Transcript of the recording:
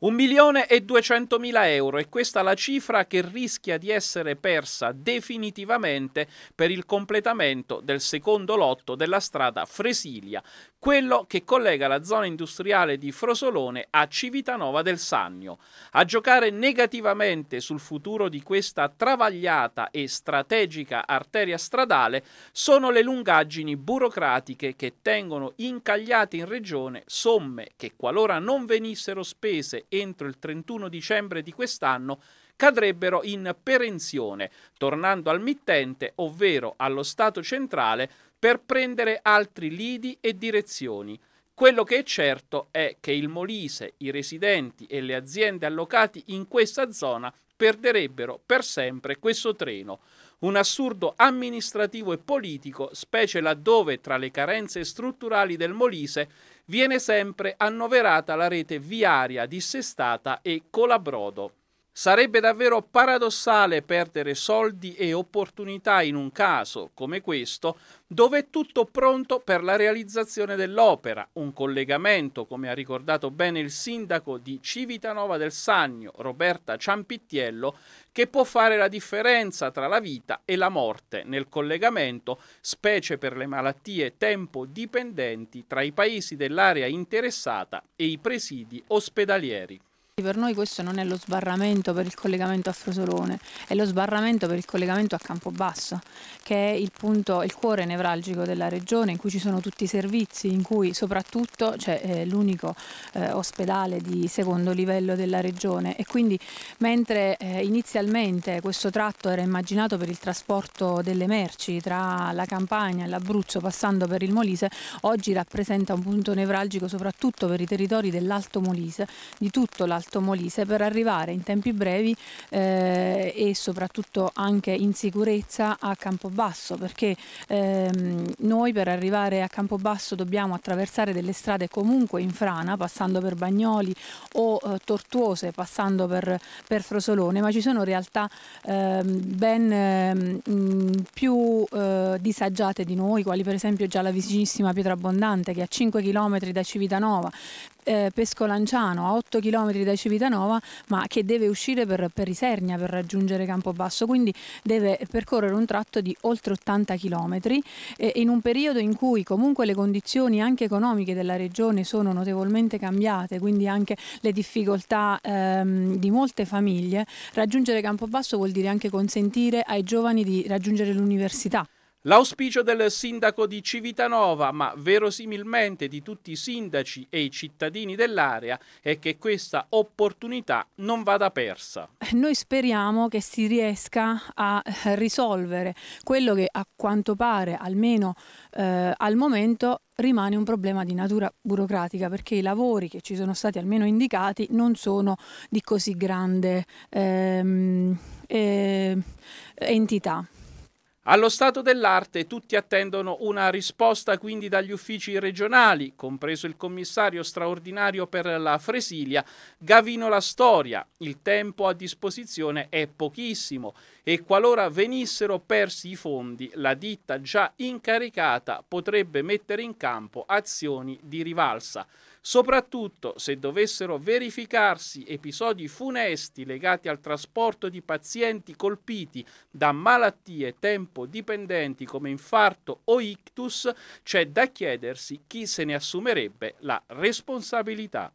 1 milione e 200 mila euro e questa la cifra che rischia di essere persa definitivamente per il completamento del secondo lotto della strada Fresilia, quello che collega la zona industriale di Frosolone a Civitanova del Sannio. A giocare negativamente sul futuro di questa travagliata e strategica arteria stradale sono le lungaggini burocratiche che tengono incagliate in regione somme che qualora non venissero spese entro il 31 dicembre di quest'anno cadrebbero in perenzione, tornando al mittente, ovvero allo Stato centrale, per prendere altri lidi e direzioni. Quello che è certo è che il Molise, i residenti e le aziende allocati in questa zona perderebbero per sempre questo treno un assurdo amministrativo e politico, specie laddove tra le carenze strutturali del Molise viene sempre annoverata la rete viaria dissestata e colabrodo. Sarebbe davvero paradossale perdere soldi e opportunità in un caso come questo, dove è tutto pronto per la realizzazione dell'opera, un collegamento, come ha ricordato bene il sindaco di Civitanova del Sannio, Roberta Ciampittiello, che può fare la differenza tra la vita e la morte nel collegamento, specie per le malattie tempo-dipendenti tra i paesi dell'area interessata e i presidi ospedalieri. Per noi questo non è lo sbarramento per il collegamento a Frosolone, è lo sbarramento per il collegamento a Campobasso, che è il, punto, il cuore nevralgico della regione in cui ci sono tutti i servizi, in cui soprattutto c'è eh, l'unico eh, ospedale di secondo livello della regione e quindi mentre eh, inizialmente questo tratto era immaginato per il trasporto delle merci tra la Campania e l'Abruzzo passando per il Molise, oggi rappresenta un punto nevralgico soprattutto per i territori dell'Alto Molise, di tutto l'Alto Alto Molise per arrivare in tempi brevi eh, e soprattutto anche in sicurezza a Campobasso perché ehm, noi per arrivare a Campobasso dobbiamo attraversare delle strade comunque in frana passando per Bagnoli o eh, Tortuose passando per, per, Frosolone ma ci sono realtà ehm, ben ehm, più eh, disagiate di noi quali per esempio già la vicinissima Pietra Abbondante che è a 5 km da Civitanova eh, Pescolanciano a 8 km da Civitanova ma che deve uscire per, per Isernia per raggiungere Campobasso quindi deve percorrere un tratto di oltre 80 km eh, in un periodo in cui comunque le condizioni anche economiche della regione sono notevolmente cambiate quindi anche le difficoltà ehm, di molte famiglie raggiungere Campobasso vuol dire anche consentire ai giovani di raggiungere l'università L'auspicio del sindaco di Civitanova, ma verosimilmente di tutti i sindaci e i cittadini dell'area, è che questa opportunità non vada persa. Noi speriamo che si riesca a risolvere quello che a quanto pare, almeno eh, al momento, rimane un problema di natura burocratica perché i lavori che ci sono stati almeno indicati non sono di così grande ehm, eh, entità. Allo stato dell'arte tutti attendono una risposta quindi dagli uffici regionali, compreso il commissario straordinario per la Fresilia, Gavino La Storia. Il tempo a disposizione è pochissimo e qualora venissero persi i fondi, la ditta già incaricata potrebbe mettere in campo azioni di rivalsa soprattutto se dovessero verificarsi episodi funesti legati al trasporto di pazienti colpiti da malattie tempo dipendenti come infarto o ictus, c'è da chiedersi chi se ne assumerebbe la responsabilità.